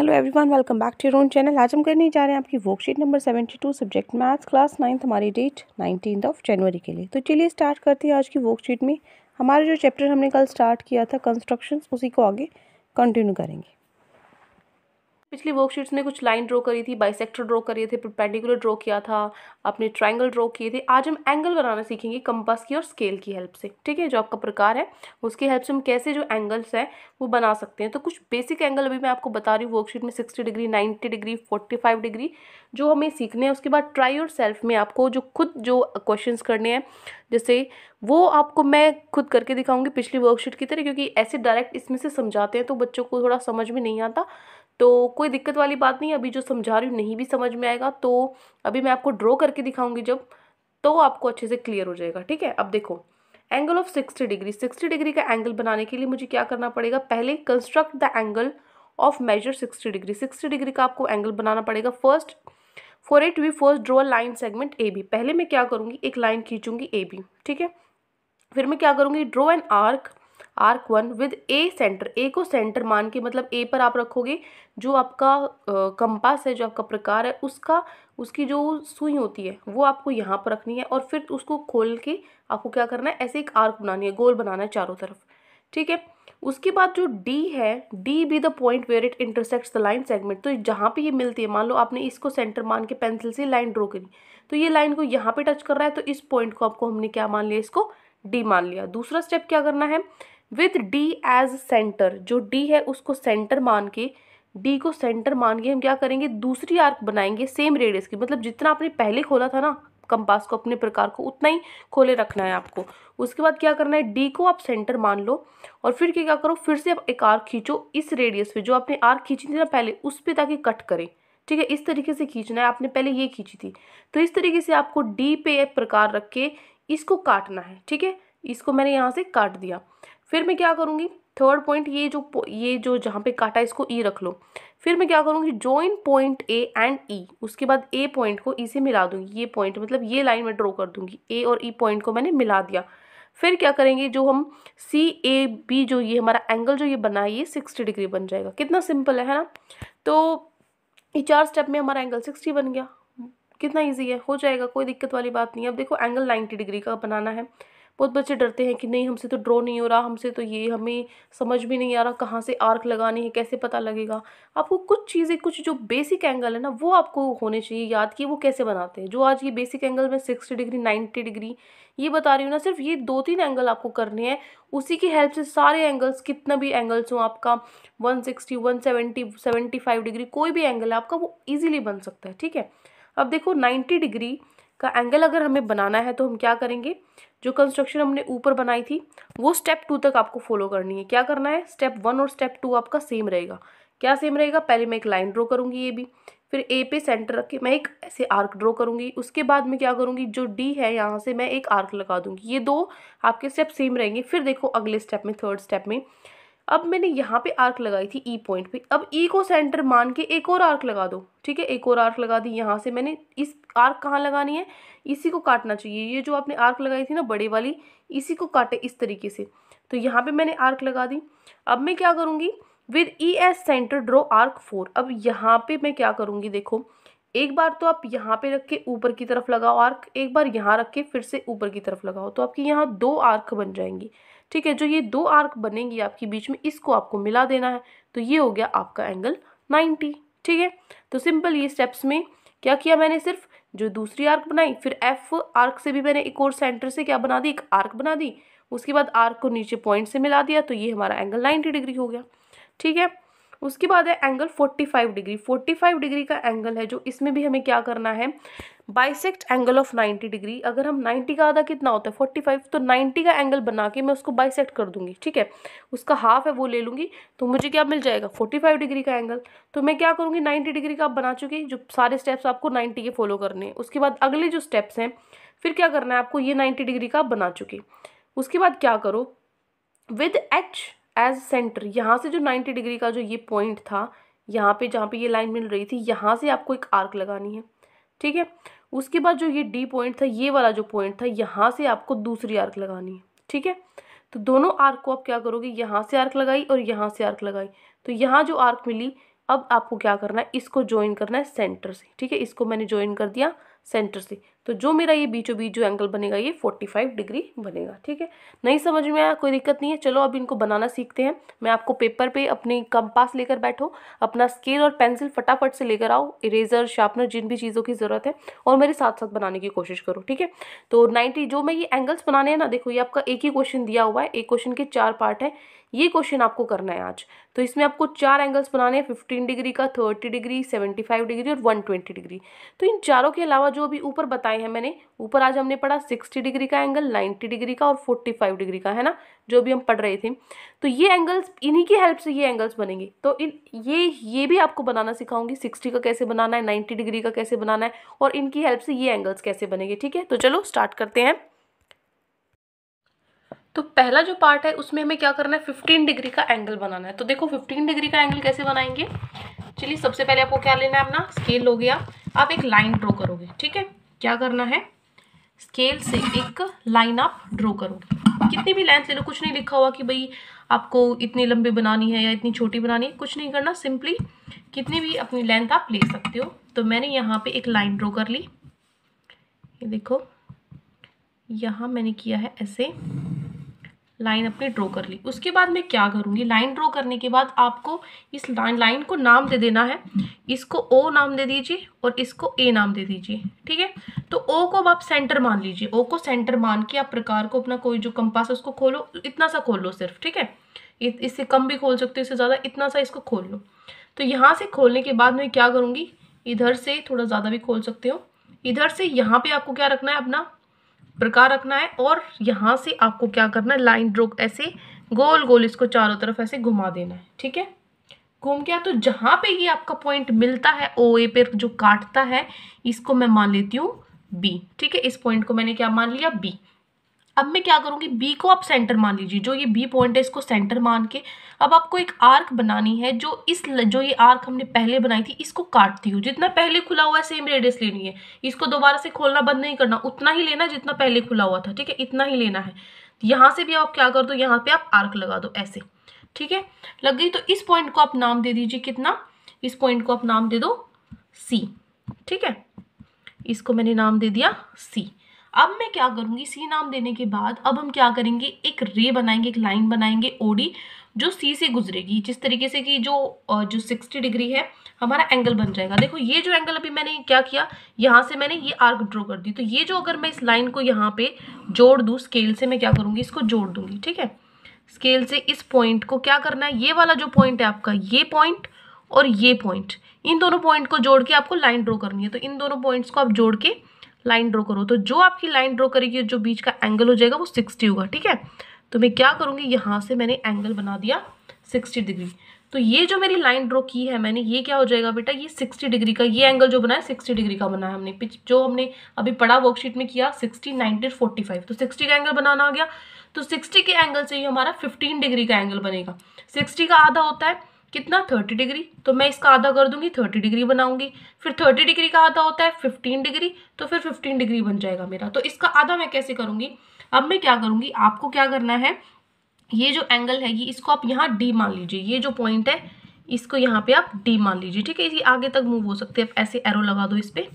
Hello everyone welcome back to your channel आज हम करने जा रहे हैं आपकी worksheet number seventy two subject maths class ninth हमारी डेट नाइनटीन ऑफ जनवरी के लिए तो चलिए स्टार्ट करते हैं आज की वर्कशीट में हमारा जो चैप्टर हमने कल स्टार्ट किया था कंस्ट्रक्शंस उसी को आगे कंटिन्यू करेंगे पिछली वर्कशीट्स में कुछ लाइन ड्रॉ करी थी बाइसेक्टर ड्रॉ करिए थे पेंडिकुलर ड्रॉ किया था अपने ट्राइंगल ड्रॉ किए थे आज हम एंगल बनाना सीखेंगे कंपास की और स्केल की हेल्प से ठीक है जो आपका प्रकार है उसकी हेल्प से हम कैसे जो एंगल्स हैं वो बना सकते हैं तो कुछ बेसिक एंगल अभी मैं आपको बता रही हूँ वर्कशीट में sixty degree ninety degree forty five degree जो हमें सीखने हैं उसके बाद ट्राई और सेल्फ में आपको जो खुद जो क्वेश्चन करने हैं जैसे वो आपको मैं खुद करके दिखाऊंगी पिछली वर्कशीट की तरह क्योंकि ऐसे डायरेक्ट इसमें से समझाते हैं तो बच्चों को थोड़ा समझ में नहीं आता तो कोई दिक्कत वाली बात नहीं अभी जो समझा रही हूँ नहीं भी समझ में आएगा तो अभी मैं आपको ड्रॉ करके दिखाऊंगी जब तो आपको अच्छे से क्लियर हो जाएगा ठीक है अब देखो angle of sixty degree sixty degree का एंगल बनाने के लिए मुझे क्या करना पड़ेगा पहले construct the angle of measure sixty degree sixty degree का आपको एंगल बनाना पड़ेगा first for it we first draw line segment A B पहले मैं क्या करूँगी एक लाइन खींचूंगी ए बी ठीक है फिर मैं क्या करूँगी draw an arc arc one with A centre A को सेंटर मान के मतलब ए पर आप रखोगे जो आपका कंपास है जो आपका प्रकार है उसका उसकी जो सुई होती है वो आपको यहाँ पर रखनी है और फिर उसको खोल के आपको क्या करना है ऐसे एक आर्क बनानी है गोल बनाना है चारों तरफ ठीक है उसके बाद जो डी है D be the point where it intersects the line segment तो जहाँ पे ये मिलती है मान लो आपने इसको सेंटर मान के पेंसिल से लाइन ड्रॉ करी तो ये लाइन को यहाँ पे टच कर रहा है तो इस पॉइंट को आपको हमने क्या मान लिया इसको डी मान लिया दूसरा स्टेप क्या करना है विथ डी एज सेंटर जो डी है उसको सेंटर मान के डी को सेंटर मान के हम क्या करेंगे दूसरी आर्क बनाएंगे सेम रेडियस की मतलब जितना आपने पहले खोला था ना कंपास को अपने प्रकार को उतना ही खोले रखना है आपको उसके बाद क्या करना है डी को आप सेंटर मान लो और फिर क्या करो फिर से आप एक आर्क खींचो इस रेडियस पे जो आपने आर्क खींची थी ना पहले उस पर ताकि कट करें ठीक है इस तरीके से खींचना है आपने पहले ये खींची थी तो इस तरीके से आपको डी पे एक प्रकार रख के इसको काटना है ठीक है इसको मैंने यहाँ से काट दिया फिर मैं क्या करूँगी थर्ड पॉइंट ये जो ये जो जहाँ पे काटा इसको ई e रख लो फिर मैं क्या करूँगी join point A and E उसके बाद ए पॉइंट को ई e से मिला दूंगी ये पॉइंट मतलब ये लाइन में ड्रॉ कर दूंगी ए और ई e पॉइंट को मैंने मिला दिया फिर क्या करेंगे जो हम सी ए बी जो ये हमारा एंगल जो ये बना है ये सिक्सटी डिग्री बन जाएगा कितना सिंपल है है ना तो ये चार स्टेप में हमारा एंगल सिक्सटी बन गया कितना ईजी है हो जाएगा कोई दिक्कत वाली बात नहीं है अब देखो एंगल नाइन्टी डिग्री का बनाना है बहुत बच्चे डरते हैं कि नहीं हमसे तो ड्रॉ नहीं हो रहा हमसे तो ये हमें समझ भी नहीं आ रहा कहाँ से आर्क लगानी है कैसे पता लगेगा आपको कुछ चीज़ें कुछ जो बेसिक एंगल है ना वो आपको होने चाहिए याद कि वो कैसे बनाते हैं जो आज ये बेसिक एंगल में सिक्सटी डिग्री नाइन्टी डिग्री ये बता रही हूँ ना सिर्फ ये दो तीन एंगल आपको करने हैं उसी की हेल्प से सारे एंगल्स कितना भी एंगल्स हों आपका one sixty one seventy seventy five degree कोई भी एंगल है आपका वो ईजिली बन सकता है ठीक है अब देखो नाइन्टी डिग्री का एंगल अगर हमें बनाना है तो हम क्या करेंगे जो कंस्ट्रक्शन हमने ऊपर बनाई थी वो स्टेप टू तक आपको फॉलो करनी है क्या करना है स्टेप वन और स्टेप टू आपका सेम रहेगा क्या सेम रहेगा पहले मैं एक लाइन ड्रॉ करूंगी ये भी फिर ए पे सेंटर रख के मैं एक ऐसे आर्क ड्रॉ करूंगी उसके बाद मैं क्या करूंगी जो डी है यहाँ से मैं एक आर्क लगा दूँगी ये दो आपके स्टेप सेम रहेंगे फिर देखो अगले स्टेप में थर्ड स्टेप में अब मैंने यहाँ पे आर्क लगाई थी ई e पॉइंट पे अब ई e को सेंटर मान के एक और आर्क लगा दो ठीक है एक और आर्क लगा दी यहाँ से मैंने इस आर्क कहाँ लगानी है इसी को काटना चाहिए ये जो आपने आर्क लगाई थी ना बड़े वाली इसी को काटे इस तरीके से तो यहाँ पे मैंने आर्क लगा दी अब मैं क्या करूँगी with E as centre draw arc four अब यहाँ पर मैं क्या करूँगी देखो एक बार तो आप यहाँ पे रख के ऊपर की तरफ लगाओ आर्क एक बार यहाँ रख के फिर से ऊपर की तरफ लगाओ तो आपकी यहाँ दो आर्क बन जाएंगी ठीक है जो ये दो आर्क बनेंगी आपकी बीच में इसको आपको मिला देना है तो ये हो गया आपका एंगल नाइन्टी ठीक है तो सिंपल ये स्टेप्स में क्या किया मैंने सिर्फ जो दूसरी आर्क बनाई फिर एफ आर्क से भी मैंने एक और सेंटर से क्या बना दी एक आर्क बना दी उसके बाद आर्क को नीचे पॉइंट से मिला दिया तो ये हमारा एंगल नाइन्टी डिग्री हो गया ठीक है उसके बाद है एंगल 45 डिग्री 45 डिग्री का एंगल है जो इसमें भी हमें क्या करना है बाइसेक्ट एंगल ऑफ 90 डिग्री अगर हम 90 का आधा कितना होता है 45 तो 90 का एंगल बना के मैं उसको बाइसेक्ट कर दूंगी ठीक है उसका हाफ है वो ले लूँगी तो मुझे क्या मिल जाएगा 45 डिग्री का एंगल तो मैं क्या करूँगी 90 डिग्री का आप बना चुके जो सारे स्टेप्स आपको 90 के फॉलो करने हैं उसके बाद अगले जो स्टेप्स हैं फिर क्या करना है आपको ये नाइन्टी डिग्री का आप बना चुके उसके बाद क्या करो विद एच एज सेंटर यहाँ से जो नाइन्टी डिग्री का जो ये पॉइंट था यहाँ पे जहाँ पे ये लाइन मिल रही थी यहाँ से आपको एक आर्क लगानी है ठीक है उसके बाद जो ये डी पॉइंट था ये वाला जो पॉइंट था यहाँ से आपको दूसरी आर्क लगानी है ठीक है तो दोनों आर्क को आप क्या करोगे यहाँ से आर्क लगाई और यहाँ से आर्क लगाई तो यहाँ जो आर्क मिली अब आपको क्या करना है इसको ज्वाइन करना है सेंटर से ठीक है इसको मैंने ज्वाइन कर दिया सेंटर से तो जो मेरा ये बीचों बीच जो एंगल बनेगा ये फोर्टी फाइव डिग्री बनेगा ठीक है नहीं समझ में आया कोई दिक्कत नहीं है चलो अब इनको बनाना सीखते हैं मैं आपको पेपर पे अपने कंपास लेकर बैठो अपना स्केल और पेंसिल फटाफट से लेकर आओ इरेजर शार्पनर जिन भी चीज़ों की ज़रूरत है और मेरे साथ साथ बनाने की कोशिश करो ठीक है तो नाइन्टी जो मैं ये एंगल्स बनाने हैं ना देखो ये आपका एक ही क्वेश्चन दिया हुआ है एक क्वेश्चन के चार पार्ट है ये क्वेश्चन आपको करना है आज तो इसमें आपको चार एंगल्स बनाने हैं फिफ्टीन डिग्री का thirty degree seventy five degree और वन ट्वेंटी डिग्री तो इन चारों के अलावा जो अभी ऊपर बताया बताए हैं मैंने ऊपर आज हमने पढ़ा सिक्सटी डिग्री का एंगल नाइन्टी डिग्री का और फोर्टी फाइव डिग्री का है ना जो भी हम पढ़ रहे थे तो ये एंगल्स इन्हीं की हेल्प से ये एंगल्स बनेंगे तो इन ये ये भी आपको बनाना सिखाऊंगी सिक्सटी का कैसे बनाना है नाइन्टी डिग्री का कैसे बनाना है और इनकी हेल्प से ये एंगल्स कैसे बनेंगे ठीक है तो चलो स्टार्ट करते हैं तो पहला जो पार्ट है उसमें हमें क्या करना है फिफ्टीन डिग्री का एंगल बनाना है तो देखो फिफ्टीन डिग्री का एंगल कैसे बनाएंगे चलिए सबसे पहले आपको क्या लेना है अपना स्केल हो गया आप एक लाइन ड्रॉ करोगे ठीक है क्या करना है स्केल से एक लाइन आप ड्रॉ करो कितनी भी लेंथ ले लो कुछ नहीं लिखा हुआ कि भाई आपको इतनी लंबी बनानी है या इतनी छोटी बनानी है कुछ नहीं करना सिंपली कितनी भी अपनी लेंथ आप ले सकते हो तो मैंने यहाँ पे एक लाइन ड्रॉ कर ली ये देखो यहाँ मैंने किया है ऐसे लाइन अपनी ड्रॉ कर ली उसके बाद मैं क्या करूँगी लाइन ड्रॉ करने के बाद आपको इस लाइन लाइन को नाम दे देना है इसको ओ नाम दे दीजिए और इसको ए नाम दे दीजिए ठीक है तो ओ को अब आप सेंटर मान लीजिए ओ को सेंटर मान के आप प्रकार को अपना कोई जो कंपास है उसको खोलो इतना सा खोल लो सिर्फ ठीक है इससे कम भी खोल सकते हो इससे ज़्यादा इतना सा इसको खोल लो तो यहाँ से खोलने के बाद मैं क्या करूँगी इधर से थोड़ा ज़्यादा भी खोल सकते हो इधर से यहाँ पे आपको क्या रखना है अपना प्रकार रखना है और यहाँ से आपको क्या करना है लाइन ड्रॉ ऐसे गोल गोल इसको चारों तरफ ऐसे घुमा देना है ठीक है घूम गया तो जहाँ पे ये आपका पॉइंट मिलता है ओ ए पर जो काटता है इसको मैं मान लेती हूँ बी ठीक है इस पॉइंट को मैंने क्या मान लिया बी अब मैं क्या करूँगी बी को आप सेंटर मान लीजिए जो ये बी पॉइंट है इसको सेंटर मान के अब आपको एक आर्क बनानी है जो इस जो ये आर्क हमने पहले बनाई थी इसको काटती हूँ जितना पहले खुला हुआ है सेम रेडियस लेनी है इसको दोबारा से खोलना बंद नहीं करना उतना ही लेना जितना पहले खुला हुआ था ठीक है इतना ही लेना है यहाँ से भी आप क्या कर दो यहाँ पर आप आर्क लगा दो ऐसे ठीक है लग गई तो इस पॉइंट को आप नाम दे दीजिए कितना इस पॉइंट को आप नाम दे दो सी ठीक है इसको मैंने नाम दे दिया सी अब मैं क्या करूँगी सी नाम देने के बाद अब हम क्या करेंगे एक रे बनाएंगे एक लाइन बनाएंगे ओडी जो सी से गुजरेगी जिस तरीके से कि जो जो सिक्सटी डिग्री है हमारा एंगल बन जाएगा देखो ये जो एंगल अभी मैंने क्या किया यहाँ से मैंने ये आर्क ड्रॉ कर दी तो ये जो अगर मैं इस लाइन को यहाँ पे जोड़ दूँ स्केल से मैं क्या करूँगी इसको जोड़ दूंगी ठीक है स्केल से इस पॉइंट को क्या करना है ये वाला जो पॉइंट है आपका ये पॉइंट और ये पॉइंट इन दोनों पॉइंट को जोड़ के आपको लाइन ड्रॉ करनी है तो इन दोनों पॉइंट्स को आप जोड़ के लाइन ड्रॉ करो तो जो आपकी लाइन ड्रॉ करेगी जो बीच का एंगल हो जाएगा वो सिक्सटी होगा ठीक है तो मैं क्या करूँगी यहाँ से मैंने एंगल बना दिया सिक्सटी डिग्री तो ये जो मेरी लाइन ड्रॉ की है मैंने ये क्या हो जाएगा बेटा ये सिक्सटी डिग्री का ये एंगल जो बना है सिक्सटी डिग्री का बना है हमने पिच जो हमने अभी पढ़ा वर्कशीट में किया सिक्सटी नाइनटीन फोर्टी फाइव तो सिक्सटी का एंगल बनाना आ गया तो सिक्सटी के एंगल से ही हमारा फिफ्टीन डिग्री का एंगल बनेगा सिक्सटी का आधा होता है कितना थर्टी डिग्री तो मैं इसका आधा कर दूंगी थर्टी डिग्री बनाऊंगी फिर थर्टी डिग्री का आधा होता है फिफ्टीन डिग्री तो फिर फिफ्टीन डिग्री बन जाएगा मेरा तो इसका आधा मैं कैसे करूंगी अब मैं क्या करूँगी आपको क्या करना है ये जो एंगल है ये इसको आप यहाँ डी मान लीजिए ये जो पॉइंट है इसको यहाँ पे आप डी मान लीजिए ठीक है ये आगे तक मूव हो सकते हैं आप ऐसे एरो लगा दो इस पर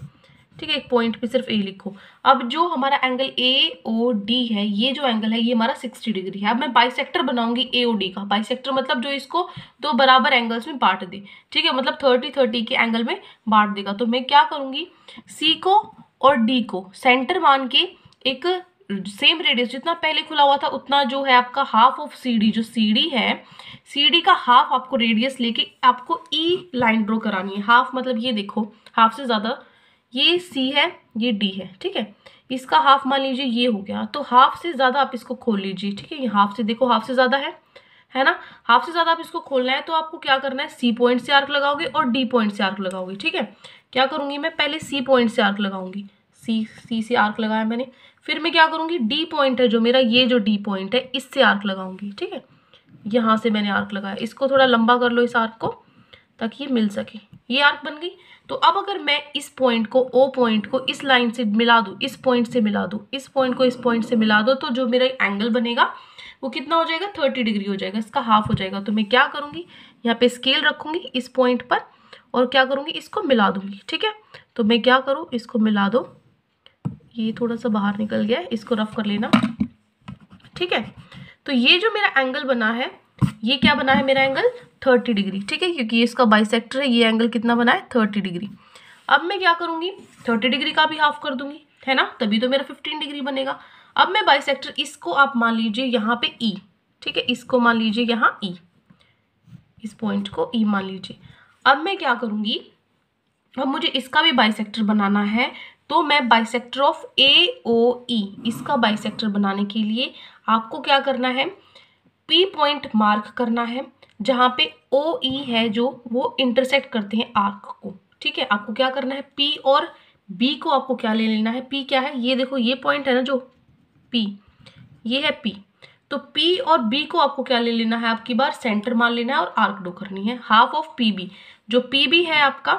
ठीक है एक पॉइंट पे सिर्फ ए लिखो अब जो हमारा एंगल ए ओ डी है ये जो एंगल है ये हमारा सिक्सटी डिग्री है अब मैं बाइसेक्टर बनाऊंगी ए ओ डी का बाइसेक्टर मतलब जो इसको दो बराबर एंगल्स में बांट दे ठीक है मतलब थर्टी थर्टी के एंगल में बांट देगा तो मैं क्या करूँगी सी को और डी को सेंटर मान के एक सेम रेडियस जितना पहले खुला हुआ था उतना जो है आपका हाफ ऑफ सी डी जो सी डी है सी डी का हाफ आपको रेडियस लेके आपको ई लाइन ड्रॉ करानी है हाफ मतलब ये देखो हाफ से ज़्यादा ये सी है ये डी है ठीक है इसका हाफ मान लीजिए ये हो गया तो हाफ से ज़्यादा आप इसको खोल लीजिए ठीक है ये हाफ से देखो हाफ से ज़्यादा है है ना हाफ से ज़्यादा आप इसको खोलना है तो आपको क्या करना है सी पॉइंट से आर्क लगाओगे और डी पॉइंट से आर्क लगाओगे ठीक है क्या करूँगी मैं पहले सी पॉइंट से आर्क लगाऊंगी सी सी से आर्क लगाया मैंने फिर मैं क्या करूँगी डी पॉइंट है जो मेरा ये जो डी पॉइंट है इससे आर्क लगाऊंगी ठीक है यहाँ से मैंने आर्क लगाया इसको थोड़ा लंबा कर लो इस आर्क को ताकि ये मिल सके ये आर्क बन गई तो अब अगर मैं इस पॉइंट को ओ पॉइंट को इस लाइन से मिला दूँ इस पॉइंट से मिला दूँ इस पॉइंट को इस पॉइंट से मिला दो तो जो मेरा एंगल बनेगा वो कितना हो जाएगा थर्टी डिग्री हो जाएगा इसका हाफ हो जाएगा तो मैं क्या करूँगी यहाँ पे स्केल रखूँगी इस पॉइंट पर और क्या करूँगी इसको मिला दूँगी ठीक है तो मैं क्या करूँ इसको मिला दो ये थोड़ा सा बाहर निकल गया है इसको रफ कर लेना ठीक है तो ये जो मेरा एंगल बना है ये क्या बना है मेरा एंगल थर्टी डिग्री ठीक है क्योंकि इसका बाइसेक्टर है ये एंगल कितना बना है थर्टी डिग्री अब मैं क्या करूँगी थर्टी डिग्री का भी हाफ कर दूंगी है ना तभी तो मेरा फिफ्टीन डिग्री बनेगा अब मैं बाइसेक्टर इसको आप मान लीजिए यहाँ पे ई e, ठीक है इसको मान लीजिए यहाँ ई e। इस पॉइंट को ई e मान लीजिए अब मैं क्या करूँगी अब मुझे इसका भी बाइसेक्टर बनाना है तो मैं बाइसेक्टर ऑफ ए ओ ई इसका बाइसेक्टर बनाने के लिए आपको क्या करना है पी पॉइंट मार्क करना है जहाँ पे ओ ई e है जो वो इंटरसेक्ट करते हैं आर्क को ठीक है आपको क्या करना है पी और बी को आपको क्या ले लेना है पी क्या है ये देखो ये पॉइंट है ना जो पी ये है पी तो पी और बी को आपको क्या ले लेना है आपकी बार सेंटर मान लेना है और आर्क डो करनी है हाफ ऑफ पी बी जो पी बी है आपका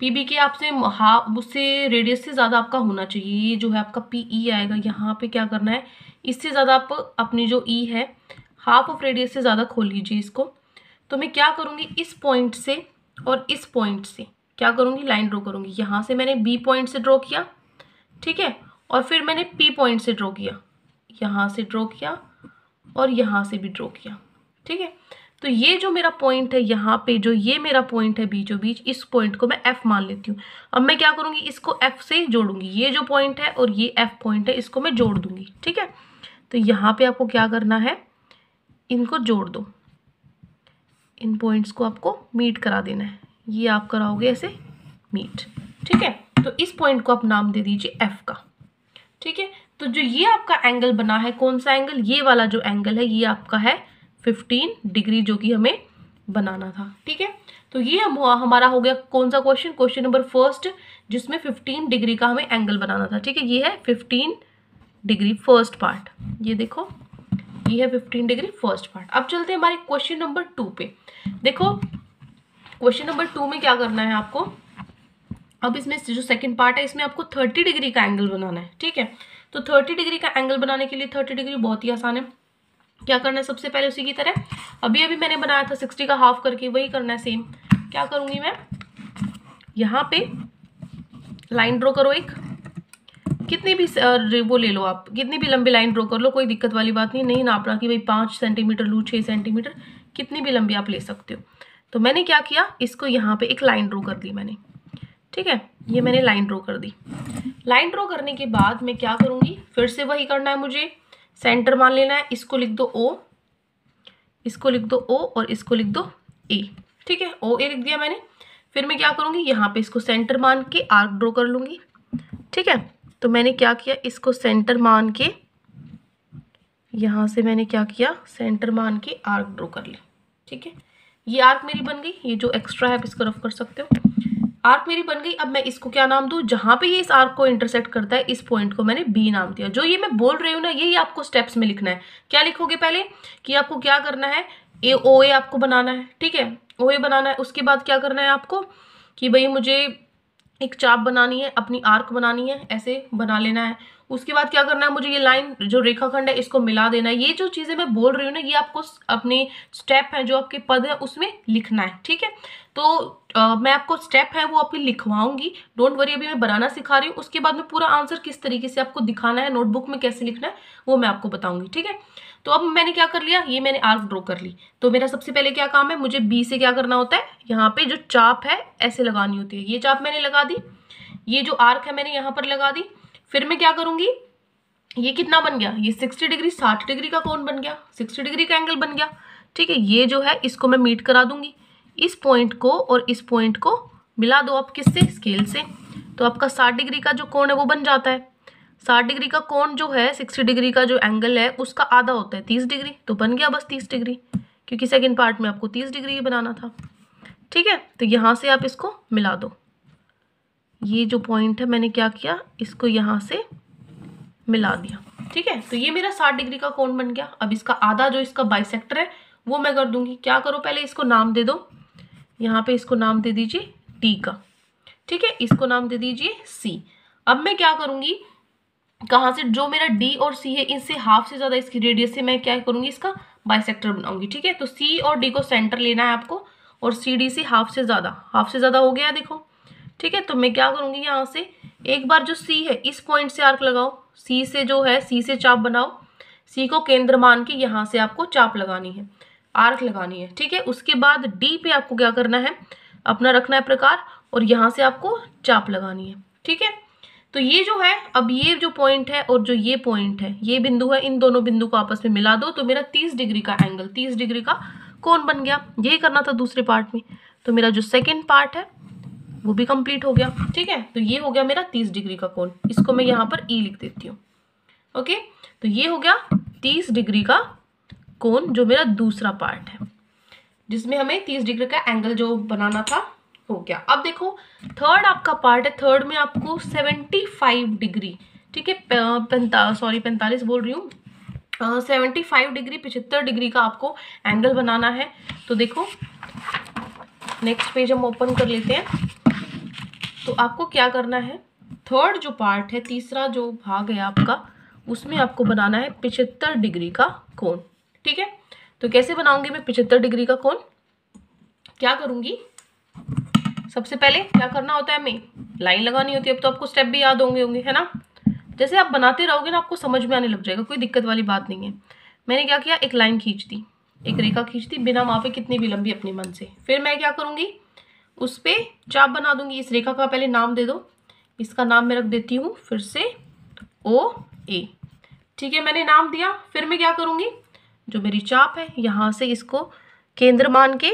पी बी के आपसे हाफ उससे रेडियस से ज़्यादा आपका होना चाहिए ये जो है आपका पी ई e आएगा यहाँ पे क्या करना है इससे ज़्यादा आप अपनी जो ई e है हाफ ऑफ रेडियस से ज़्यादा खोल लीजिए इसको तो मैं क्या करूँगी इस पॉइंट से और इस पॉइंट से क्या करूँगी लाइन ड्रॉ करूँगी यहाँ से मैंने बी पॉइंट से ड्रॉ किया ठीक है और फिर मैंने पी पॉइंट से ड्रॉ किया यहाँ से ड्रॉ किया और यहाँ से भी ड्रॉ किया ठीक है तो ये जो मेरा पॉइंट है यहाँ पे जो ये मेरा पॉइंट है बीचों बीच इस पॉइंट को मैं एफ मान लेती हूँ अब मैं क्या करूँगी इसको एफ से जोड़ूंगी ये जो पॉइंट है और ये एफ पॉइंट है इसको मैं जोड़ दूंगी ठीक है तो यहाँ पे आपको क्या करना है इनको जोड़ दो इन पॉइंट्स को आपको मीट करा देना है ये आप कराओगे ऐसे मीट ठीक है तो इस पॉइंट को आप नाम दे दीजिए एफ का ठीक है तो जो ये आपका एंगल बना है कौन सा एंगल ये वाला जो एंगल है ये आपका है फिफ्टीन डिग्री जो कि हमें बनाना था ठीक है तो ये हम हमारा हो गया कौन सा क्वेश्चन क्वेश्चन नंबर फर्स्ट जिसमें फिफ्टीन डिग्री का हमें एंगल बनाना था ठीक है ये है फिफ्टीन डिग्री फर्स्ट पार्ट ये देखो बी है फिफ्टीन डिग्री फर्स्ट पार्ट अब चलते हैं हमारे क्वेश्चन नंबर टू पे देखो क्वेश्चन नंबर टू में क्या करना है आपको अब इसमें जो सेकंड पार्ट है इसमें आपको थर्टी डिग्री का एंगल बनाना है ठीक है तो थर्टी डिग्री का एंगल बनाने के लिए थर्टी डिग्री बहुत ही आसान है क्या करना है सबसे पहले उसी की तरह अभी अभी मैंने बनाया था सिक्सटी का हाफ करके वही करना है सेम क्या करूँगी मैं यहाँ पे लाइन ड्रॉ करो एक कितनी भी वो ले लो आप कितनी भी लंबी लाइन ड्रॉ कर लो कोई दिक्कत वाली बात नहीं नहीं नापना कि भाई पाँच सेंटीमीटर लूँ छः सेंटीमीटर कितनी भी लंबी आप ले सकते हो तो मैंने क्या किया इसको यहाँ पे एक लाइन ड्रॉ कर दी मैंने ठीक है ये मैंने लाइन ड्रॉ कर दी लाइन ड्रॉ करने के बाद मैं क्या करूँगी फिर से वही करना है मुझे सेंटर मान लेना है इसको लिख दो ओ इसको लिख दो ओ और इसको लिख दो ए ठीक है ओ ए लिख दिया मैंने फिर मैं क्या करूँगी यहाँ पे इसको सेंटर मान के आर्क ड्रॉ कर लूँगी ठीक है तो मैंने क्या किया इसको सेंटर मान के यहाँ से मैंने क्या किया सेंटर मान के आर्क ड्रो कर ली ठीक है ये आर्क मेरी बन गई ये जो एक्स्ट्रा है आप इसको रफ कर सकते हो आर्क मेरी बन गई अब मैं इसको क्या नाम दूँ जहाँ पे ये इस आर्क को इंटरसेक्ट करता है इस पॉइंट को मैंने बी नाम दिया जो ये मैं बोल रही हूँ ना यही आपको स्टेप्स में लिखना है क्या लिखोगे पहले कि आपको क्या करना है ए ओ ए आपको बनाना है ठीक है ओ ए बनाना है उसके बाद क्या करना है आपको कि भाई मुझे एक चाप बनानी है अपनी आर्क बनानी है ऐसे बना लेना है उसके बाद क्या करना है मुझे ये लाइन जो रेखाखंड है इसको मिला देना है ये जो चीज़ें मैं बोल रही हूँ ना ये आपको अपने स्टेप हैं जो आपके पद हैं उसमें लिखना है ठीक है तो आ, मैं आपको स्टेप है वो आपकी लिखवाऊंगी डोंट वरी अभी मैं बनाना सिखा रही हूँ उसके बाद में पूरा आंसर किस तरीके से आपको दिखाना है नोटबुक में कैसे लिखना है वो मैं आपको बताऊँगी ठीक है तो अब मैंने क्या कर लिया ये मैंने आर्क ड्रॉ कर ली तो मेरा सबसे पहले क्या काम है मुझे बी से क्या करना होता है यहाँ पे जो चाप है ऐसे लगानी होती है ये चाप मैंने लगा दी ये जो आर्क है मैंने यहाँ पर लगा दी फिर मैं क्या करूँगी ये कितना बन गया ये सिक्सटी डिग्री साठ डिग्री का कौन बन गया सिक्सटी डिग्री का एंगल बन गया ठीक है ये जो है इसको मैं मीट करा दूंगी इस पॉइंट को और इस पॉइंट को मिला दो आप किससे स्केल से तो आपका साठ डिग्री का जो कोण है वो बन जाता है साठ डिग्री का कोण जो है सिक्सटी डिग्री का जो एंगल है उसका आधा होता है तीस डिग्री तो बन गया बस तीस डिग्री क्योंकि सेकेंड पार्ट में आपको तीस डिग्री ही बनाना था ठीक है तो यहाँ से आप इसको मिला दो ये जो पॉइंट है मैंने क्या किया इसको यहाँ से मिला दिया ठीक है तो ये मेरा साठ डिग्री का कोण बन गया अब इसका आधा जो इसका बाइसेक्टर है वो मैं कर दूंगी क्या करो पहले इसको नाम दे दो यहाँ पे इसको नाम दे दीजिए टी का ठीक है इसको नाम दे दीजिए सी अब मैं क्या करूँगी कहाँ से जो मेरा डी और सी है इनसे हाफ से ज़्यादा इसकी रेडियस से मैं क्या करूँगी इसका बाइसेक्टर बनाऊंगी ठीक है तो सी और डी को सेंटर लेना है आपको और सी डी से हाफ से ज़्यादा हाफ से ज़्यादा हो गया देखो ठीक है तो मैं क्या करूँगी यहाँ से एक बार जो सी है इस पॉइंट से आर्क लगाओ सी से जो है सी से चाप बनाओ सी को केंद्र मान के यहाँ से आपको चाप लगानी है आर्क लगानी है ठीक है उसके बाद डी पे आपको क्या करना है अपना रखना है प्रकार और यहाँ से आपको चाप लगानी है ठीक है तो ये जो है अब ये जो पॉइंट है और जो ये पॉइंट है ये बिंदु है इन दोनों बिंदु को आपस में मिला दो तो मेरा तीस डिग्री का एंगल तीस डिग्री का कौन बन गया यही करना था दूसरे पार्ट में तो मेरा जो सेकेंड पार्ट है वो भी कंप्लीट हो गया ठीक है तो ये हो गया मेरा तीस डिग्री का कोण इसको मैं यहाँ पर ई e लिख देती हूँ ओके तो ये हो गया तीस डिग्री का कोण जो मेरा दूसरा पार्ट है जिसमें हमें तीस डिग्री का एंगल जो बनाना था हो गया अब देखो थर्ड आपका पार्ट है थर्ड में आपको सेवेंटी फाइव डिग्री ठीक है पैंता सॉरी पैंतालीस बोल रही हूँ सेवेंटी फाइव डिग्री पिछहत्तर डिग्री का आपको एंगल बनाना है तो देखो नेक्स्ट पेज हम ओपन कर लेते हैं तो आपको क्या करना है थर्ड जो पार्ट है तीसरा जो भाग है आपका उसमें आपको बनाना है पिछहत्तर डिग्री का कोण ठीक है तो कैसे बनाऊंगी मैं पिछहत्तर डिग्री का कोण क्या करूंगी सबसे पहले क्या करना होता है हमें लाइन लगानी होती है अब तो आपको स्टेप भी याद होंगे होंगे है ना जैसे आप बनाते रहोगे ना आपको समझ में आने लग जाएगा कोई दिक्कत वाली बात नहीं है मैंने क्या किया एक लाइन खींच दी एक रेखा खींच दी बिना माफे कितनी भी लंबी अपने मन से फिर मैं क्या करूँगी उस पर चाप बना दूंगी इस रेखा का पहले नाम दे दो इसका नाम मैं रख देती हूँ फिर से ओ ए ठीक है मैंने नाम दिया फिर मैं क्या करूँगी जो मेरी चाप है यहाँ से इसको केंद्र मान के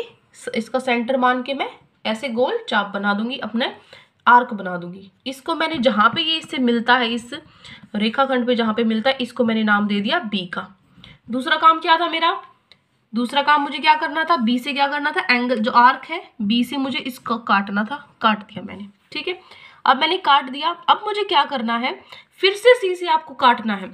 इसका सेंटर मान के मैं ऐसे गोल चाप बना दूंगी अपने आर्क बना दूंगी इसको मैंने जहाँ पे ये इससे मिलता है इस रेखाखंड पे जहाँ पे मिलता है इसको मैंने नाम दे दिया बी का दूसरा काम क्या था मेरा दूसरा काम मुझे क्या करना था बी से क्या करना था एंगल जो आर्क है बी से मुझे इसको काटना था काट दिया मैंने ठीक है अब मैंने काट दिया अब मुझे क्या करना है फिर से सी से आपको काटना है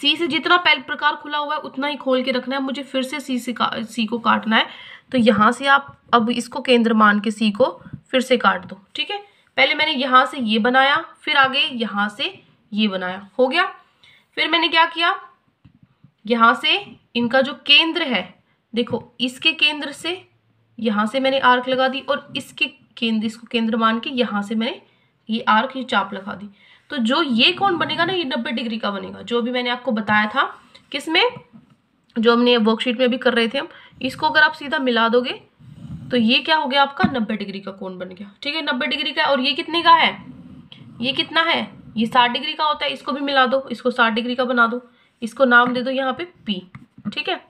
सी से जितना पहले प्रकार खुला हुआ है उतना ही खोल के रखना है मुझे फिर से सी से सी को काटना है तो यहाँ से आप अब इसको केंद्र मान के सी को फिर से काट दो ठीक है पहले मैंने यहाँ से ये बनाया फिर आगे यहाँ से ये बनाया हो गया फिर मैंने क्या किया यहाँ से इनका जो केंद्र है देखो इसके केंद्र से यहाँ से मैंने आर्क लगा दी और इसके केंद्र इसको केंद्र मान के यहाँ से मैंने ये आर्क ये चाप लगा दी तो जो ये कौन बनेगा ना ये नब्बे डिग्री का बनेगा जो भी मैंने आपको बताया था किसमें जो हमने वर्कशीट में भी कर रहे थे हम इसको अगर आप सीधा मिला दोगे तो ये क्या हो गया आपका नब्बे डिग्री का कोण बन गया ठीक है नब्बे डिग्री का और ये कितने का है ये कितना है ये साठ डिग्री का होता है इसको भी मिला दो इसको साठ डिग्री का बना दो इसको नाम दे दो यहाँ पे पी ठीक है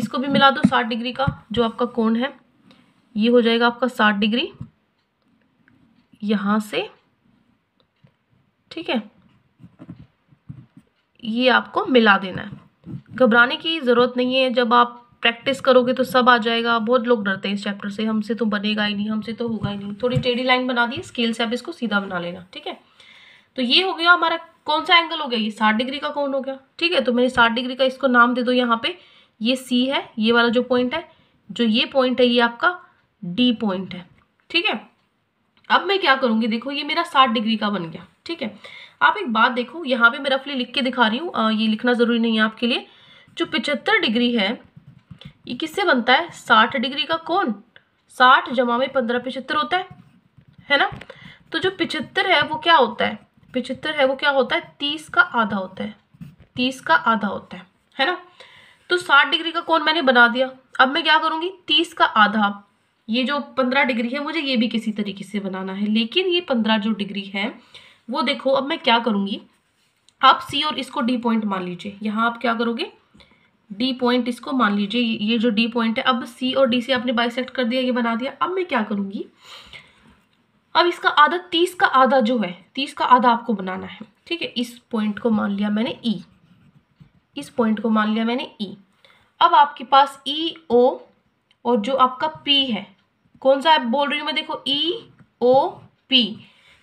इसको भी मिला दो साठ डिग्री का जो आपका कोण है ये हो जाएगा आपका साठ डिग्री यहाँ से ठीक है ये आपको मिला देना है घबराने की ज़रूरत नहीं है जब आप प्रैक्टिस करोगे तो सब आ जाएगा बहुत लोग डरते हैं इस चैप्टर से हमसे तो बनेगा ही नहीं हमसे तो होगा ही नहीं थोड़ी टेढ़ी लाइन बना दी स्केल से आप इसको सीधा बना लेना ठीक है तो ये हो गया हमारा कौन सा एंगल हो गया ये साठ डिग्री का कौन हो गया ठीक है तो मैंने साठ डिग्री का इसको नाम दे दो यहाँ पे ये सी है ये वाला जो पॉइंट है जो ये पॉइंट है ये आपका डी पॉइंट है ठीक है अब मैं क्या करूँगी देखो ये मेरा साठ डिग्री का बन गया ठीक है आप एक बात देखो यहाँ पे मैं रफली लिख के दिखा रही हूँ ये लिखना ज़रूरी नहीं है आपके लिए जो पिचहत्तर डिग्री है ये किससे बनता है साठ डिग्री का कोण साठ जमा में पंद्रह पिछहत्तर होता है है ना तो जो पिछहत्तर है वो क्या होता है पिछहत्तर है वो क्या होता है तीस का आधा होता है तीस का आधा होता है है ना तो साठ डिग्री का कोण मैंने बना दिया अब मैं क्या करूँगी तीस का आधा ये जो पंद्रह डिग्री है मुझे ये भी किसी तरीके से बनाना है लेकिन ये पंद्रह जो डिग्री है वो देखो अब मैं क्या करूँगी आप सी और इसको डी पॉइंट मान लीजिए यहाँ आप क्या करोगे डी पॉइंट इसको मान लीजिए ये जो डी पॉइंट है अब सी और डी से आपने बाइसेक्ट कर दिया ये बना दिया अब मैं क्या करूँगी अब इसका आधा तीस का आधा जो है तीस का आधा आपको बनाना है ठीक है इस पॉइंट को मान लिया मैंने ई e. इस पॉइंट को मान लिया मैंने ई e. अब आपके पास ई e, ओ और जो आपका पी है कौन सा आप बोल रही हूँ मैं देखो ई ओ पी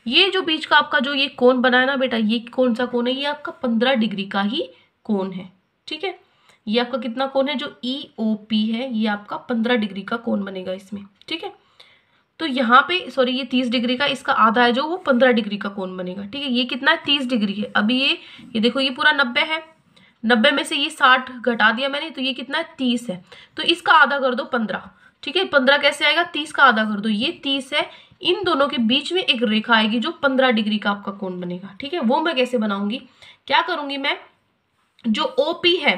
ये जो बीच का आपका जो ये कोन बनाया ना बेटा ये कौन सा कोन है ये आपका पंद्रह डिग्री का ही कोन है ठीक है ये आपका कितना कोन है जो ई ओ पी है ये आपका पंद्रह डिग्री का कोन बनेगा इसमें ठीक है तो यहाँ पे सॉरी ये तीस डिग्री का इसका आधा है जो वो पंद्रह डिग्री का कोन बनेगा ठीक है ये कितना है तीस डिग्री है अभी ये ये देखो ये पूरा नब्बे है नब्बे में से ये साठ घटा दिया मैंने तो ये कितना है तीस है तो इसका आधा कर दो पंद्रह ठीक है पंद्रह कैसे आएगा तीस का आधा कर दो ये तीस है इन दोनों के बीच में एक रेखा आएगी जो पंद्रह डिग्री का आपका कोण बनेगा ठीक है वो मैं कैसे बनाऊंगी क्या करूंगी मैं जो ओ पी है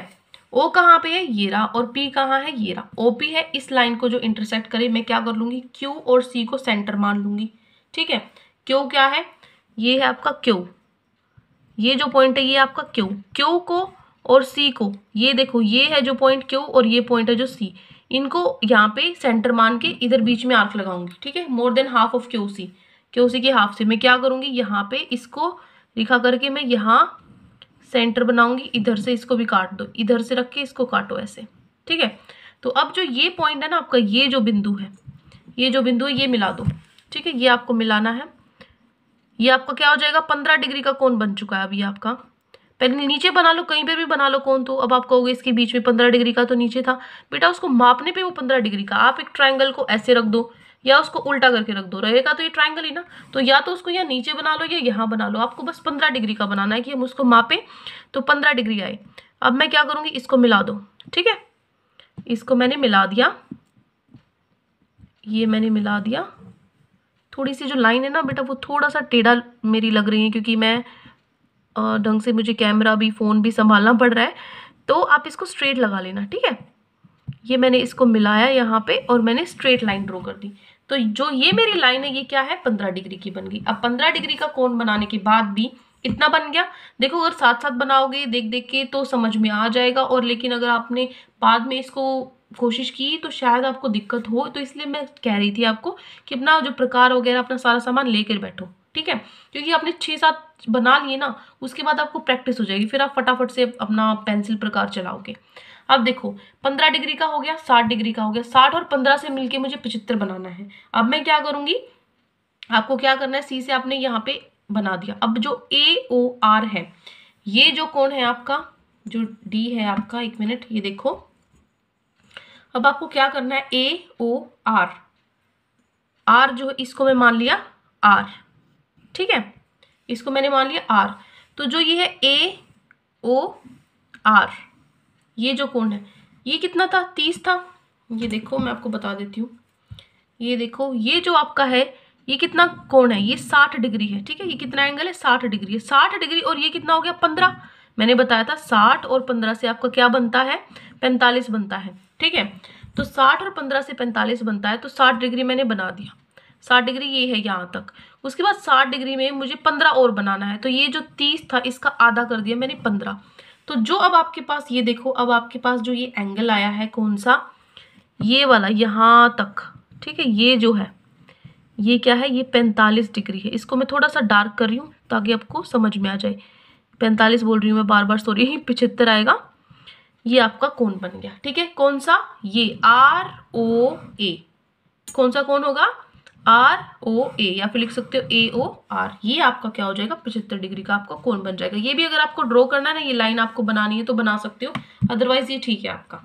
ओ कहाँ पे है ये रहा और पी कहाँ है ये रहा ओ पी है इस लाइन को जो इंटरसेक्ट करे मैं क्या कर लूँगी क्यू और सी को सेंटर मान लूँगी ठीक है क्यों क्या है ये है आपका क्यू ये जो पॉइंट है ये आपका क्यू क्यू को और सी को ये देखो ये है जो पॉइंट क्यू और ये पॉइंट है जो सी इनको यहाँ पे सेंटर मान के इधर बीच में आर्क लगाऊंगी ठीक है more than half of Q C Q C के हाफ से मैं क्या करूँगी यहाँ पे इसको लिखा करके मैं यहाँ सेंटर बनाऊंगी इधर से इसको भी काट दो इधर से रख के इसको काटो ऐसे ठीक है तो अब जो ये पॉइंट है ना आपका ये जो बिंदु है ये जो बिंदु है ये मिला दो ठीक है ये आपको मिलाना है ये आपका क्या हो जाएगा पंद्रह डिग्री का कोण बन चुका है अभी आपका पहले नीचे बना लो कहीं पर भी बना लो कौन तो अब आप कहोगे इसके बीच में पंद्रह डिग्री का तो नीचे था बेटा उसको मापने पे वो पंद्रह डिग्री का आप एक ट्रायंगल को ऐसे रख दो या उसको उल्टा करके रख दो रहेगा तो ये ट्राइंगल ही ना तो या तो उसको यहाँ नीचे बना लो या यहाँ बना लो आपको बस पंद्रह डिग्री का बनाना है कि हम उसको मापें तो पंद्रह डिग्री आए अब मैं क्या करूँगी इसको मिला दो ठीक है इसको मैंने मिला दिया ये मैंने मिला दिया थोड़ी सी जो लाइन है ना बेटा वो थोड़ा सा टेढ़ा मेरी लग रही है क्योंकि मैं ढंग से मुझे कैमरा भी फ़ोन भी संभालना पड़ रहा है तो आप इसको स्ट्रेट लगा लेना ठीक है ये मैंने इसको मिलाया यहाँ पे और मैंने स्ट्रेट लाइन ड्रॉ कर दी तो जो ये मेरी लाइन है ये क्या है पंद्रह डिग्री की बन गई अब पंद्रह डिग्री का कोण बनाने के बाद भी इतना बन गया देखो अगर साथ साथ बनाओगे देख देख के तो समझ में आ जाएगा और लेकिन अगर आपने बाद में इसको कोशिश की तो शायद आपको दिक्कत हो तो इसलिए मैं कह रही थी आपको कि अपना जो प्रकार वगैरह अपना सारा सामान लेकर बैठो ठीक है क्योंकि आपने छः सात बना लिए ना उसके बाद आपको प्रैक्टिस हो जाएगी फिर आप फटाफट से अपना पेंसिल प्रकार चलाओगे अब देखो पंद्रह डिग्री का हो गया साठ डिग्री का हो गया साठ और पंद्रह से मिलके मुझे पचहत्तर बनाना है अब मैं क्या करूँगी आपको क्या करना है सी से आपने यहाँ पे बना दिया अब जो ए ओ आर है ये जो कोण है आपका जो डी है आपका एक मिनट ये देखो अब आपको क्या करना है ए ओ आर आर जो इसको मैं मान लिया आर ठीक है इसको मैंने मान लिया आर तो जो ये है ए ओ आर ये जो कोण है ये कितना था तीस था ये देखो मैं आपको बता देती हूँ ये देखो ये जो आपका है ये कितना कोण है ये साठ डिग्री है ठीक है ये कितना एंगल है साठ डिग्री है साठ डिग्री और ये कितना हो गया पंद्रह मैंने बताया था साठ और पंद्रह से आपका क्या बनता है पैंतालीस बनता है ठीक है तो साठ और पंद्रह से पैंतालीस बनता है तो साठ डिग्री मैंने बना दिया साठ डिग्री ये है यहाँ तक उसके बाद साठ डिग्री में मुझे पंद्रह और बनाना है तो ये जो तीस था इसका आधा कर दिया मैंने पंद्रह तो जो अब आपके पास ये देखो अब आपके पास जो ये एंगल आया है कौन सा ये वाला यहाँ तक ठीक है ये जो है ये क्या है ये पैंतालीस डिग्री है इसको मैं थोड़ा सा डार्क कर रही हूँ ताकि आपको समझ में आ जाए पैंतालीस बोल रही हूँ मैं बार बार सॉरी यही पिछहत्तर आएगा ये आपका कौन बन गया ठीक है कौन सा ये आर ओ ए कौन सा कौन होगा आर ओ ए या फिर लिख सकते हो ए ओ आर ये आपका क्या हो जाएगा पचहत्तर डिग्री का आपका कोण बन जाएगा ये भी अगर आपको ड्रॉ करना है ना ये लाइन आपको बनानी है तो बना सकते हो अदरवाइज ये ठीक है आपका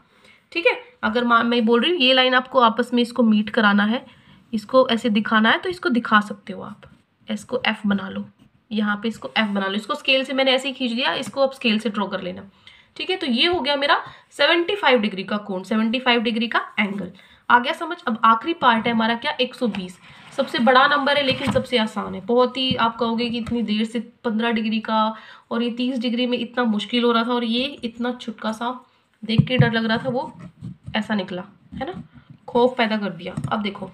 ठीक है अगर मैं बोल रही हूँ ये लाइन आपको आपस में इसको मीट कराना है इसको ऐसे दिखाना है तो इसको दिखा सकते हो आप इसको एफ बना लो यहाँ पे इसको एफ बना लो इसको स्केल से मैंने ऐसे ही खींच दिया इसको आप स्केल से ड्रॉ कर लेना ठीक है तो ये हो गया मेरा फाइव डिग्री का कोण फाइव डिग्री का एंगल आ गया समझ अब आखिरी पार्ट है हमारा क्या 120 सबसे बड़ा नंबर है लेकिन सबसे आसान है बहुत ही आप कहोगे कि इतनी देर से 15 डिग्री का और ये 30 डिग्री में इतना मुश्किल हो रहा था और ये इतना छुटका सा देख के डर लग रहा था वो ऐसा निकला है ना खौफ पैदा कर दिया अब देखो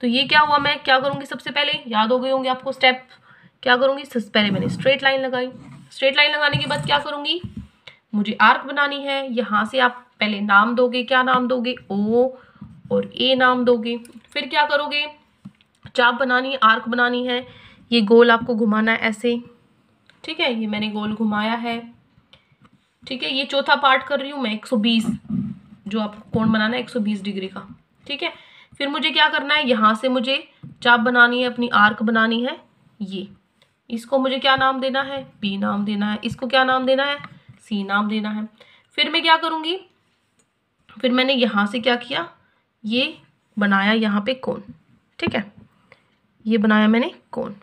तो ये क्या हुआ मैं क्या करूँगी सबसे पहले याद हो गए होंगे आपको स्टेप क्या करूँगी सबसे पहले मैंने स्ट्रेट लाइन लगाई स्ट्रेट लाइन लगाने के बाद क्या करूँगी मुझे आर्क बनानी है यहाँ से आप पहले नाम दोगे क्या नाम दोगे ओ और ए नाम दोगे फिर क्या करोगे चाप बनानी आर्क बनानी है ये गोल आपको घुमाना है ऐसे ठीक है ये मैंने गोल घुमाया है ठीक है ये चौथा पार्ट कर रही हूँ मैं 120 जो आपको कोण बनाना है 120 डिग्री का ठीक है फिर मुझे क्या करना है यहाँ से मुझे चाप बनानी है अपनी आर्क बनानी है ये इसको मुझे क्या नाम देना है बी नाम देना है इसको क्या नाम देना है सी नाम देना है फिर मैं क्या करूँगी फिर मैंने यहाँ से क्या किया ये बनाया यहाँ पे कौन ठीक है ये बनाया मैंने कौन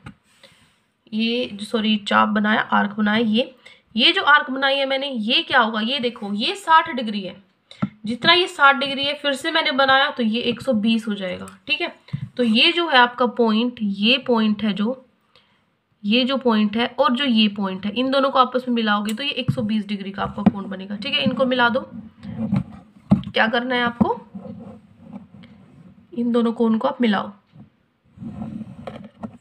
ये सॉरी चाप बनाया आर्क बनाया ये ये जो आर्क बनाई है मैंने ये क्या होगा ये देखो ये साठ डिग्री है जितना ये साठ डिग्री है फिर से मैंने बनाया तो ये एक सौ बीस हो जाएगा ठीक है तो ये जो है आपका पॉइंट ये पॉइंट है जो ये जो पॉइंट है और जो ये पॉइंट है इन दोनों को आपस में मिलाओगे तो ये एक सौ बीस डिग्री का आपका कोण बनेगा ठीक है इनको मिला दो क्या करना है आपको इन दोनों कोन को आप मिलाओ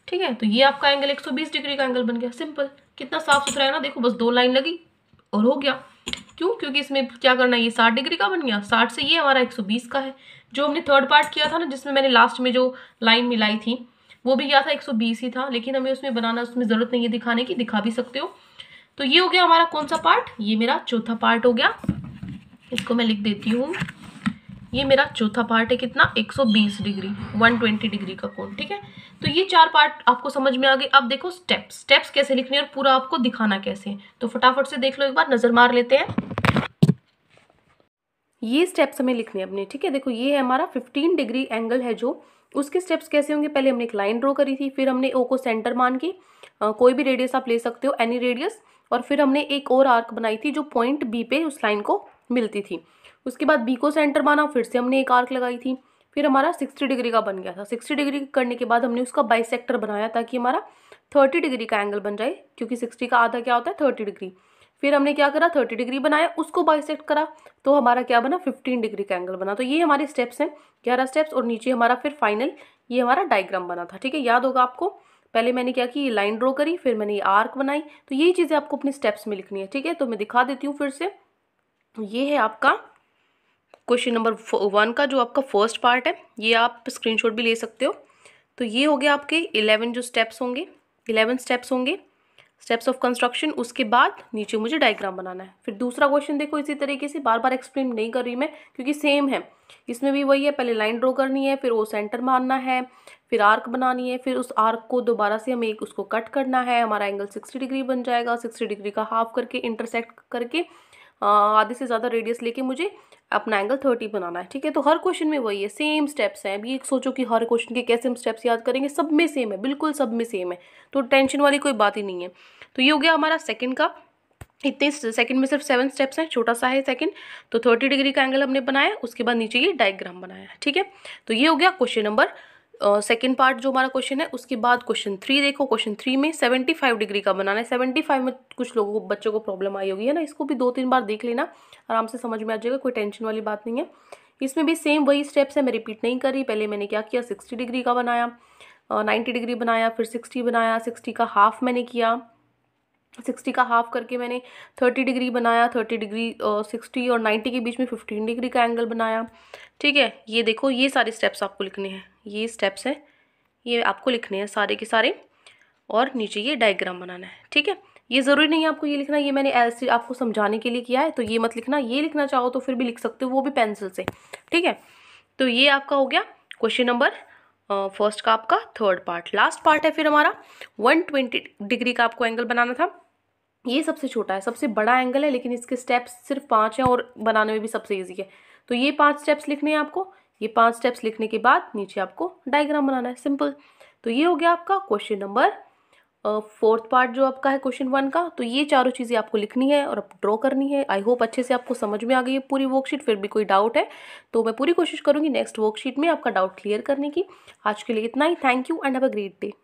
ठीक है तो ये आपका एंगल 120 डिग्री का एंगल बन गया सिंपल कितना साफ सुथरा है ना देखो बस दो लाइन लगी और हो गया क्यों क्योंकि इसमें क्या करना है ये 60 डिग्री का बन गया 60 से ये हमारा 120 का है जो हमने थर्ड पार्ट किया था ना जिसमें मैंने लास्ट में जो लाइन मिलाई थी वो भी क्या था एक ही था लेकिन हमें उसमें बनाना उसमें ज़रूरत नहीं है दिखाने की दिखा भी सकते हो तो ये हो गया हमारा कौन सा पार्ट ये मेरा चौथा पार्ट हो गया इसको मैं लिख देती हूँ ये मेरा चौथा पार्ट है कितना 120 डिग्री 120 डिग्री का कोण ठीक है तो ये चार पार्ट आपको समझ में आ गए अब देखो स्टेप्स स्टेप्स कैसे लिखने और पूरा आपको दिखाना कैसे है तो फटाफट से देख लो एक बार नज़र मार लेते हैं ये स्टेप्स हमें लिखने अपने ठीक है देखो ये है हमारा फिफ्टीन डिग्री एंगल है जो उसके स्टेप्स कैसे होंगे पहले हमने एक लाइन ड्रॉ करी थी फिर हमने ओ को सेंटर मान के कोई भी रेडियस आप ले सकते हो एनी रेडियस और फिर हमने एक और आर्क बनाई थी जो पॉइंट बी पे उस लाइन को मिलती थी उसके बाद बी को सेंटर माना फिर से हमने एक आर्क लगाई थी फिर हमारा सिक्सटी डिग्री का बन गया था सिक्सटी डिग्री करने के बाद हमने उसका बाइसेक्टर बनाया ताकि हमारा थर्टी डिग्री का एंगल बन जाए क्योंकि सिक्सटी का आधा क्या होता है थर्टी डिग्री फिर हमने क्या करा थर्टी डिग्री बनाया उसको बाई करा तो हमारा क्या बना फिफ्टीन डिग्री का एंगल बना तो ये हमारे स्टेप्स हैं ग्यारह स्टेप्स और नीचे हमारा फिर फाइनल ये हमारा डायग्राम बना था ठीक है याद होगा आपको पहले मैंने क्या की लाइन ड्रॉ करी फिर मैंने ये आर्क बनाई तो यही चीज़ें आपको अपने स्टेप्स में लिखनी है ठीक है तो मैं दिखा देती हूँ फिर से ये है आपका क्वेश्चन नंबर वन का जो आपका फर्स्ट पार्ट है ये आप स्क्रीनशॉट भी ले सकते हो तो ये हो गया आपके इलेवन जो स्टेप्स होंगे इलेवन स्टेप्स होंगे स्टेप्स ऑफ कंस्ट्रक्शन उसके बाद नीचे मुझे डायग्राम बनाना है फिर दूसरा क्वेश्चन देखो इसी तरीके से बार बार एक्सप्लेन नहीं कर रही मैं क्योंकि सेम है इसमें भी वही है पहले लाइन ड्रॉ करनी है फिर वो सेंटर मारना है फिर आर्क बनानी है फिर उस आर्क को दोबारा से हमें एक उसको कट करना है हमारा एंगल सिक्सटी डिग्री बन जाएगा सिक्सटी डिग्री का हाफ करके इंटरसेक्ट करके आधे से ज़्यादा रेडियस लेके मुझे अपना एंगल थर्टी बनाना है ठीक है तो हर क्वेश्चन में वही है सेम स्टेप्स हैं अभी एक सोचो कि हर क्वेश्चन के कैसे हम स्टेप्स याद करेंगे सब में सेम है बिल्कुल सब में सेम है तो टेंशन वाली कोई बात ही नहीं है तो ये हो गया हमारा सेकेंड का इतने सेकंड में सिर्फ सेवन स्टेप्स हैं छोटा सा है सेकंड तो थर्टी डिग्री का एंगल हमने बनाया उसके बाद नीचे ये डायग्राम बनाया ठीक है तो ये हो गया क्वेश्चन नंबर सेकेंड पार्ट जो हमारा क्वेश्चन है उसके बाद क्वेश्चन थ्री देखो क्वेश्चन थ्री में सेवेंटी फाइव डिग्री का बनाना है सेवेंटी फाइव में कुछ लोगों को बच्चों को प्रॉब्लम आई होगी है ना इसको भी दो तीन बार देख लेना आराम से समझ में आ जाएगा कोई टेंशन वाली बात नहीं है इसमें भी सेम वही स्टेप्स है मैं रिपीट नहीं कर रही पहले मैंने क्या किया सिक्सटी डिग्री का बनाया नाइन्टी डिग्री बनाया फिर सिक्सटी बनाया सिक्सटी का हाफ मैंने किया सिक्सटी का हाफ करके मैंने थर्टी डिग्री बनाया थर्टी डिग्री सिक्सटी और नाइन्टी के बीच में फिफ्टीन डिग्री का एंगल बनाया ठीक है ये देखो ये सारे स्टेप्स आपको लिखने हैं ये स्टेप्स हैं ये आपको लिखने हैं सारे के सारे और नीचे ये डायग्राम बनाना है ठीक है ये ज़रूरी नहीं है आपको ये लिखना ये मैंने ऐसे आपको समझाने के लिए किया है तो ये मत लिखना ये लिखना चाहो तो फिर भी लिख सकते हो वो भी पेंसिल से ठीक है तो ये आपका हो गया क्वेश्चन नंबर फर्स्ट का आपका थर्ड पार्ट लास्ट पार्ट है फिर हमारा वन ट्वेंटी डिग्री का आपको एंगल बनाना था ये सबसे छोटा है सबसे बड़ा एंगल है लेकिन इसके स्टेप्स सिर्फ पाँच हैं और बनाने में भी सबसे ईजी है तो ये पाँच स्टेप्स लिखने हैं आपको ये पाँच स्टेप्स लिखने के बाद नीचे आपको डायग्राम बनाना है सिंपल तो ये हो गया आपका क्वेश्चन नंबर फोर्थ पार्ट जो आपका है क्वेश्चन वन का तो ये चारों चीज़ें आपको लिखनी है और आपको ड्रॉ करनी है आई होप अच्छे से आपको समझ में आ गई है पूरी वर्कशीट फिर भी कोई डाउट है तो मैं पूरी कोशिश करूँगी नेक्स्ट वर्कशीट में आपका डाउट क्लियर करने की आज के लिए इतना ही thank you and have a great day